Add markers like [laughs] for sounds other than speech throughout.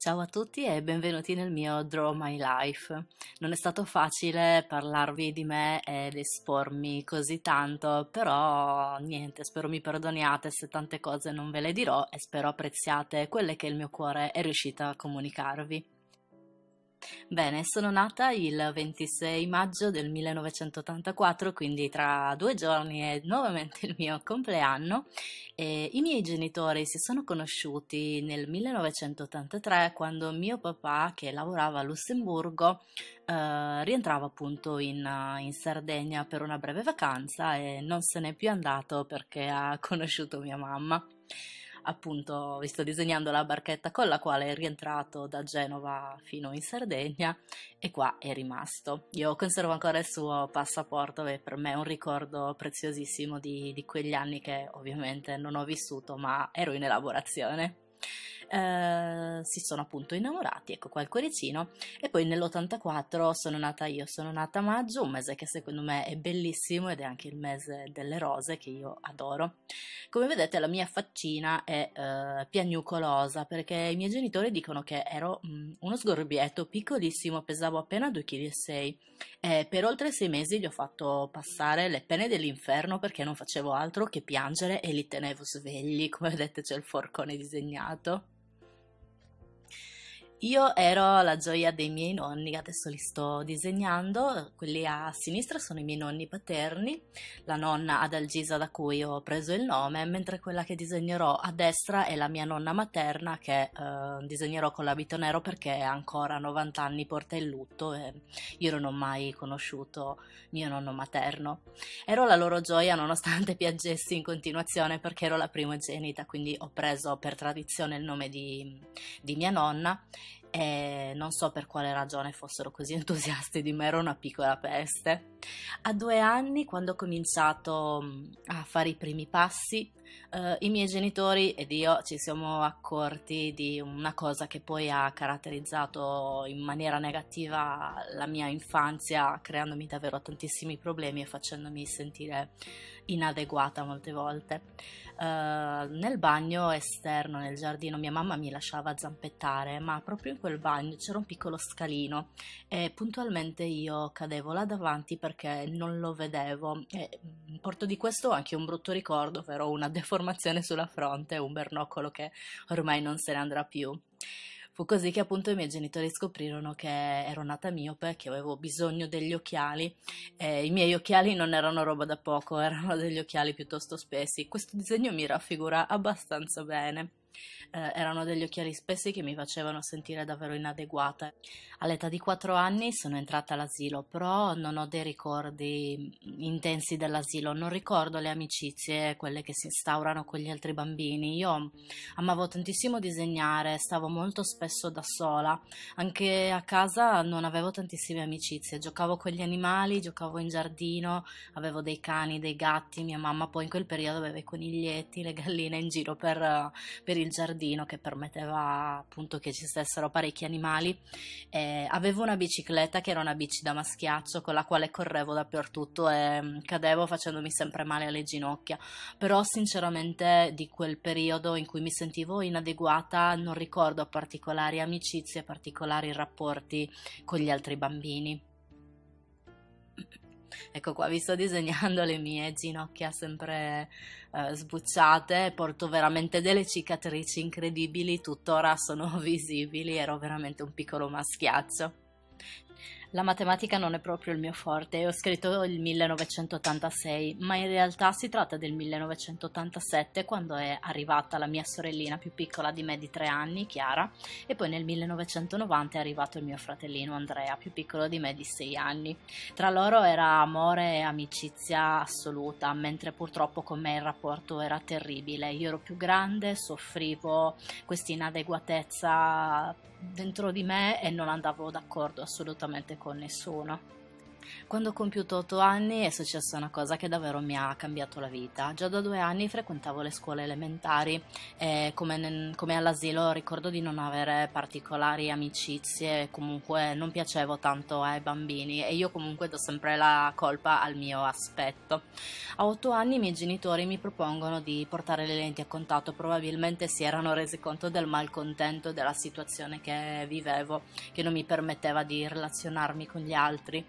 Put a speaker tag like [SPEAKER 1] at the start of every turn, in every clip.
[SPEAKER 1] Ciao a tutti e benvenuti nel mio Draw My Life. Non è stato facile parlarvi di me ed espormi così tanto, però niente, spero mi perdoniate se tante cose non ve le dirò e spero apprezziate quelle che il mio cuore è riuscito a comunicarvi. Bene, sono nata il 26 maggio del 1984, quindi tra due giorni è nuovamente il mio compleanno. E I miei genitori si sono conosciuti nel 1983 quando mio papà, che lavorava a Lussemburgo, eh, rientrava appunto in, in Sardegna per una breve vacanza e non se n'è più andato perché ha [laughs] conosciuto mia mamma appunto vi sto disegnando la barchetta con la quale è rientrato da Genova fino in Sardegna e qua è rimasto. Io conservo ancora il suo passaporto e per me è un ricordo preziosissimo di, di quegli anni che ovviamente non ho vissuto ma ero in elaborazione. Eh, si sono appunto innamorati, ecco qua il cuoricino, e poi nell'84 sono nata io, sono nata a maggio, un mese che secondo me è bellissimo ed è anche il mese delle rose che io adoro. Come vedete la mia faccina è eh, piagnucolosa perché i miei genitori dicono che ero mh, mm, uno sgorbietto piccolissimo, pesavo appena 2,6 kg e per oltre sei mesi gli ho fatto passare le pene dell'inferno perché non facevo altro che piangere e li tenevo svegli, [laughs] come vedete c'è il forcone disegnato. Io ero la gioia dei miei nonni, adesso li sto disegnando, quelli a sinistra sono i miei nonni paterni, la nonna Adalgisa da cui ho preso il nome, mentre quella che disegnerò a destra è la mia nonna materna che eh, disegnerò con l'abito nero perché ancora 90 anni porta il lutto e io non ho mai conosciuto mio nonno materno. Ero la loro gioia nonostante [laughs] piangessi in continuazione perché ero la primogenita, quindi ho preso per tradizione il nome di, di mia nonna e non so per quale ragione fossero così [laughs] entusiasti di me, ero una piccola peste. A due anni, quando ho cominciato mm, a fare i primi passi, eh, i miei genitori ed io ci siamo accorti di una cosa che poi ha caratterizzato in maniera negativa la mia infanzia, creandomi davvero tantissimi problemi e facendomi sentire inadeguata molte volte. Uh, nel bagno esterno, nel giardino, mia mamma mi lasciava zampettare, ma proprio in quel bagno c'era un piccolo scalino e puntualmente io cadevo là davanti perché non lo vedevo. E mm, porto di questo anche un brutto ricordo, ovvero una [laughs] deformazione sulla fronte, un bernoccolo che ormai non se ne andrà più. Fu così che appunto i miei genitori scoprirono che ero nata miope, che avevo bisogno degli occhiali. Eh, I miei occhiali non erano roba da poco, [laughs] erano degli occhiali piuttosto spessi. Questo disegno mi raffigura abbastanza bene eh, erano degli occhiali spessi che mi facevano sentire davvero inadeguata. All'età di 4 anni sono entrata all'asilo, però non ho dei ricordi intensi dell'asilo, non ricordo le amicizie, quelle che si instaurano con gli altri bambini. Io amavo tantissimo disegnare, stavo molto spesso da sola, anche a casa non avevo tantissime amicizie, giocavo con gli animali, giocavo in giardino, avevo dei cani, dei gatti, mia mamma poi in quel periodo aveva i coniglietti, le galline in giro per, eh, per il il giardino che permetteva appunto che ci stessero parecchi animali. Eh, avevo una bicicletta che era una bici da maschiaccio con la quale correvo dappertutto e mm, cadevo facendomi sempre male alle ginocchia, però sinceramente di quel periodo in cui mi sentivo inadeguata non ricordo particolari amicizie, particolari rapporti con gli altri bambini. Ecco qua, vi sto disegnando le mie ginocchia sempre eh, sbucciate, porto veramente delle cicatrici incredibili, tuttora sono [laughs] visibili, ero veramente un piccolo maschiaccio. La matematica non è proprio il mio forte, ho scritto il 1986, ma in realtà si tratta del 1987 quando è arrivata la mia sorellina più piccola di me di tre anni, Chiara, e poi nel 1990 è arrivato il mio fratellino Andrea, più piccolo di me di sei anni. Tra loro era amore e amicizia assoluta, mentre purtroppo con me il rapporto era terribile. Io ero più grande, soffrivo questa inadeguatezza dentro di me e non andavo d'accordo assolutamente con nessuno. Quando ho compiuto 8 anni è successa una cosa che davvero mi ha cambiato la vita. Già da due anni frequentavo le scuole elementari e come, come all'asilo ricordo di non avere particolari amicizie, comunque non piacevo tanto ai bambini e io comunque do sempre la colpa al mio aspetto. A 8 anni i miei genitori mi propongono di portare le lenti a contatto, probabilmente si erano resi conto del malcontento della situazione che vivevo, che non mi permetteva di relazionarmi con gli altri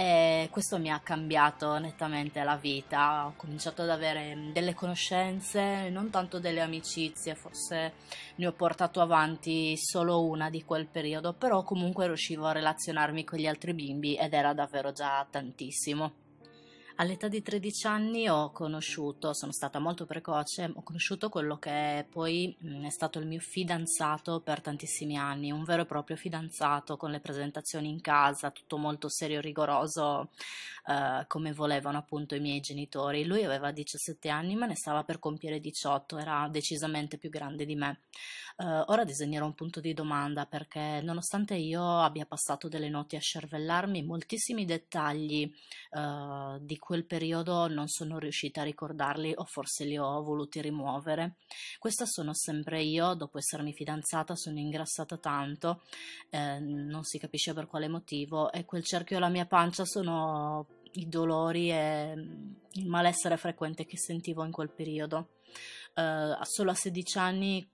[SPEAKER 1] e questo mi ha cambiato nettamente la vita, ho cominciato ad avere mm, delle conoscenze, non tanto delle amicizie, forse ne ho portato avanti solo una di quel periodo, però comunque riuscivo a relazionarmi con gli altri bimbi ed era davvero già tantissimo. All'età di 13 anni ho conosciuto, sono stata molto precoce, ho conosciuto quello che poi è stato il mio fidanzato per tantissimi anni, un vero e proprio fidanzato con le presentazioni in casa, tutto molto serio e rigoroso eh, come volevano appunto i miei genitori. Lui aveva 17 anni ma ne stava per compiere 18, era decisamente più grande di me. Eh, ora disegnerò un punto di domanda perché nonostante io abbia passato delle notti a scervellarmi moltissimi dettagli eh, di cui quel periodo non sono riuscita a ricordarli o forse li ho voluti rimuovere. Questa sono sempre io, dopo essermi fidanzata sono ingrassata tanto, eh, non si capisce per quale motivo e quel cerchio alla mia pancia sono i dolori e mm, il malessere frequente che sentivo in quel periodo. Eh, solo a 16 anni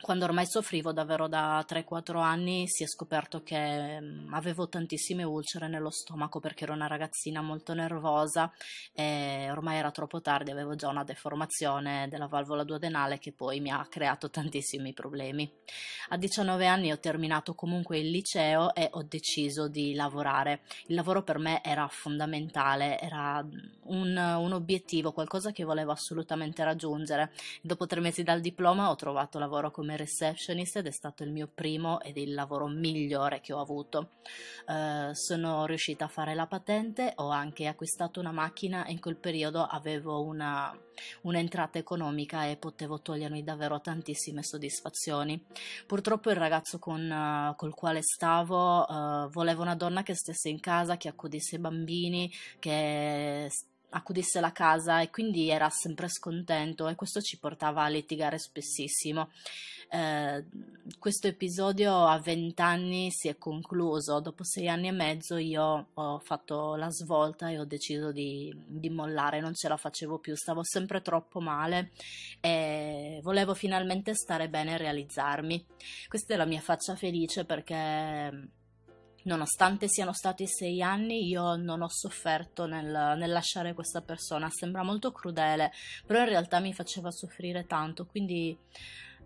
[SPEAKER 1] quando ormai soffrivo davvero da 3-4 anni si è scoperto che mm, avevo tantissime ulcere nello stomaco perché ero una ragazzina molto nervosa e ormai era troppo tardi, avevo già una deformazione della valvola duodenale che poi mi ha creato tantissimi problemi. A 19 anni ho terminato comunque il liceo e ho deciso di lavorare. Il lavoro per me era fondamentale, era mm, un, un obiettivo, qualcosa che volevo assolutamente raggiungere. Dopo tre mesi dal diploma ho trovato lavoro come come receptionist ed è stato il mio primo ed il lavoro migliore che ho avuto. Uh, sono riuscita a fare la patente, ho anche acquistato una macchina e in quel periodo avevo una, un'entrata economica e potevo togliermi davvero tantissime soddisfazioni. Purtroppo il ragazzo con, uh, col quale stavo uh, voleva una donna che stesse in casa, che accudisse i bambini, che st- accudisse la casa e quindi era sempre scontento e questo ci portava a litigare spessissimo. Eh, questo episodio a 20 anni si è concluso, dopo sei anni e mezzo io ho fatto la svolta e ho deciso di, di mollare, non ce la facevo più, stavo sempre troppo male e volevo finalmente stare bene e realizzarmi. Questa è la mia faccia felice perché nonostante siano stati sei anni, io non ho sofferto nel, nel lasciare questa persona. Sembra molto crudele, però in realtà mi faceva soffrire tanto, quindi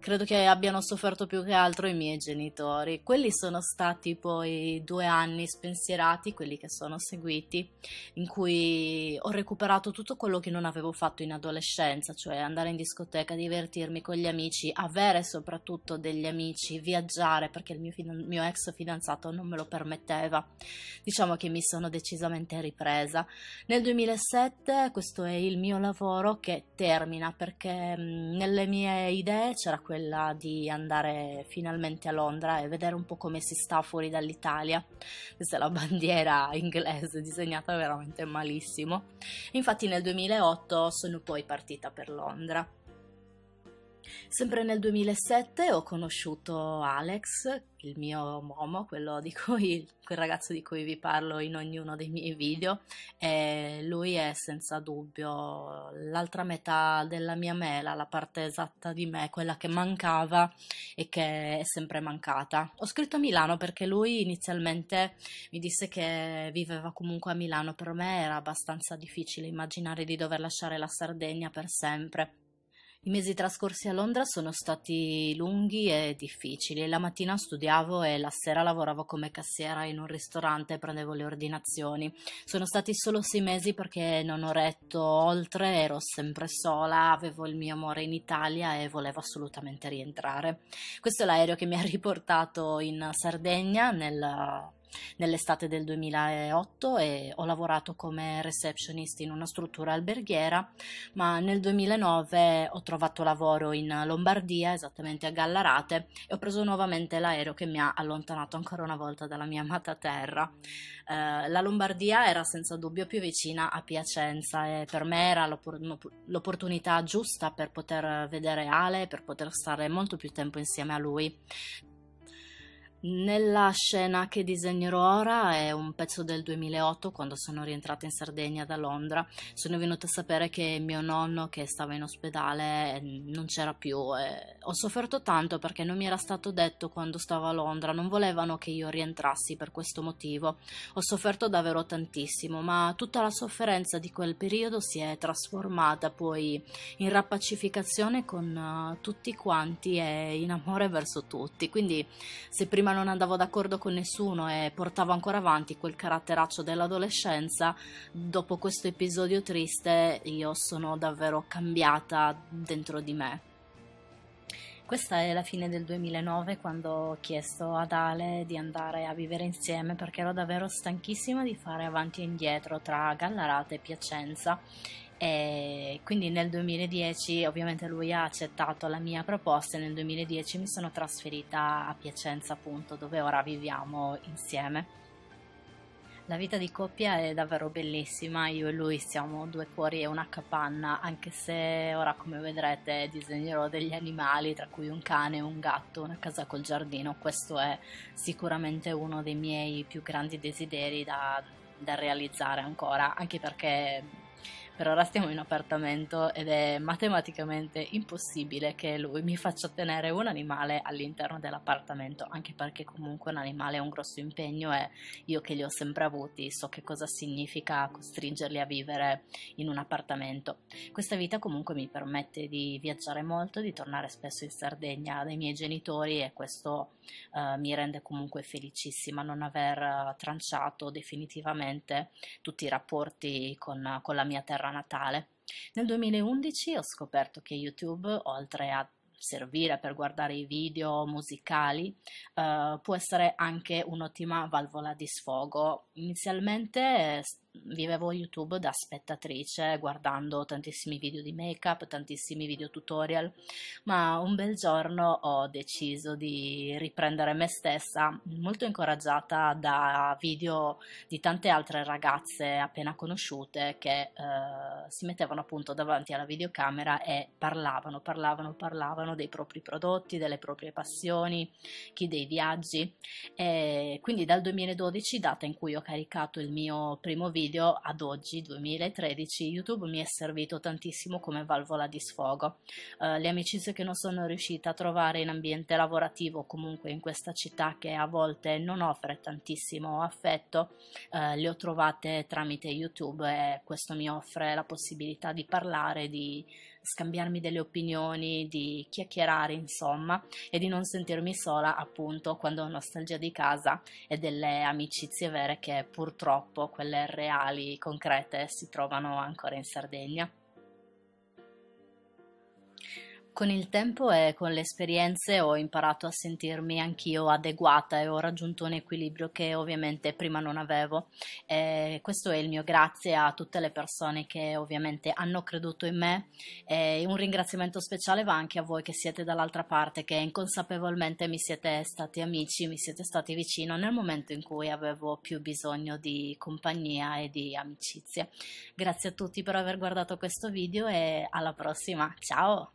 [SPEAKER 1] credo che abbiano sofferto più che altro i miei genitori. Quelli sono stati poi due anni spensierati, quelli che sono seguiti, in cui ho recuperato tutto quello che non avevo fatto in adolescenza, cioè andare in discoteca, divertirmi con gli amici, avere soprattutto degli amici, viaggiare perché il mio, mio ex fidanzato non me lo permetteva. Diciamo che mi sono decisamente ripresa. Nel 2007 questo è il mio lavoro che termina perché mh, nelle mie idee c'era questo quella di andare finalmente a Londra e vedere un po' come si sta fuori dall'Italia. Questa è la [laughs] bandiera inglese disegnata veramente malissimo. Infatti nel 2008 sono poi partita per Londra Sempre nel 2007 ho conosciuto Alex, il mio momo, quello di cui, quel ragazzo di cui vi parlo in ognuno dei miei video, e lui è senza dubbio l'altra metà della mia mela, la parte esatta di me, quella che mancava e che è sempre mancata. Ho scritto a Milano perché lui inizialmente mi disse che viveva comunque a Milano, per me era abbastanza difficile immaginare di dover lasciare la Sardegna per sempre i mesi trascorsi a Londra sono stati lunghi e difficili. La mattina studiavo e la sera lavoravo come cassiera in un ristorante e prendevo le ordinazioni. Sono stati solo sei mesi perché non ho retto oltre, ero sempre sola, avevo il mio amore in Italia e volevo assolutamente rientrare. Questo è l'aereo che mi ha riportato in Sardegna nel nell'estate del 2008 e ho lavorato come receptionist in una struttura alberghiera, ma nel 2009 ho trovato lavoro in Lombardia, esattamente a Gallarate, e ho preso nuovamente l'aereo che mi ha allontanato ancora una volta dalla mia amata terra. Eh, la Lombardia era senza dubbio più vicina a Piacenza e per me era l'opp- l'opportunità giusta per poter vedere Ale, per poter stare molto più tempo insieme a lui. Nella scena che disegnerò ora è un pezzo del 2008 quando sono rientrata in Sardegna da Londra. Sono venuta a sapere che mio nonno che stava in ospedale non c'era più. ho sofferto tanto perché non mi era stato detto quando stavo a Londra, non volevano che io rientrassi per questo motivo. Ho sofferto davvero tantissimo, ma tutta la sofferenza di quel periodo si è trasformata poi in rappacificazione con uh, tutti quanti e in amore verso tutti. Quindi se prima ma non andavo d'accordo con nessuno e portavo ancora avanti quel caratteraccio dell'adolescenza, dopo questo episodio triste io sono davvero cambiata dentro di me. Questa è la fine del 2009 quando ho chiesto ad Ale di andare a vivere insieme perché ero davvero stanchissima di fare avanti e indietro tra Gallarate e Piacenza e quindi nel 2010 ovviamente lui ha accettato la mia proposta e nel 2010 mi sono trasferita a Piacenza appunto dove ora viviamo insieme. La vita di coppia è davvero bellissima, io e lui siamo due cuori e una capanna, anche se ora come vedrete disegnerò degli animali, tra cui un cane, un gatto, una casa col giardino, questo è sicuramente uno dei miei più grandi desideri da, da realizzare ancora, anche perché per ora stiamo in appartamento ed è matematicamente impossibile che lui mi faccia tenere un animale all'interno dell'appartamento, anche perché comunque un animale è un grosso impegno e io che li ho sempre avuti so che cosa significa costringerli a vivere in un appartamento. Questa vita comunque mi permette di viaggiare molto, di tornare spesso in Sardegna dai miei genitori e questo eh, mi rende comunque felicissima non aver eh, tranciato definitivamente tutti i rapporti con, con la mia terra Natale. Nel 2011 ho scoperto che YouTube, oltre a servire per guardare i video musicali eh, può essere anche un'ottima valvola di sfogo. Inizialmente eh, vivevo YouTube da spettatrice guardando tantissimi video di make up, tantissimi video tutorial, ma un bel giorno ho deciso di riprendere me stessa, molto incoraggiata da video di tante altre ragazze appena conosciute che eh, si mettevano appunto davanti alla videocamera e parlavano, parlavano, parlavano dei propri prodotti, delle proprie passioni, chi dei viaggi e quindi dal 2012, data in cui ho caricato il mio primo video, video ad oggi 2013 YouTube mi è servito tantissimo come valvola di sfogo. Uh, le amicizie che non sono riuscita a trovare in ambiente lavorativo, comunque in questa città che a volte non offre tantissimo affetto, uh, le ho trovate tramite YouTube e questo mi offre la possibilità di parlare, di scambiarmi delle opinioni, di chiacchierare insomma e di non sentirmi sola appunto quando ho nostalgia di casa e delle amicizie vere che purtroppo quelle reali reali, concrete, si trovano ancora in Sardegna. Con il tempo e con le esperienze ho imparato a sentirmi anch'io adeguata e ho raggiunto un equilibrio che ovviamente prima non avevo. E questo è il mio grazie a tutte le persone che ovviamente hanno creduto in me e un ringraziamento speciale va anche a voi che siete dall'altra parte, che inconsapevolmente mi siete stati amici, mi siete stati vicino nel momento in cui avevo più bisogno di compagnia e di amicizia. Grazie a tutti per aver guardato questo video e alla prossima. Ciao!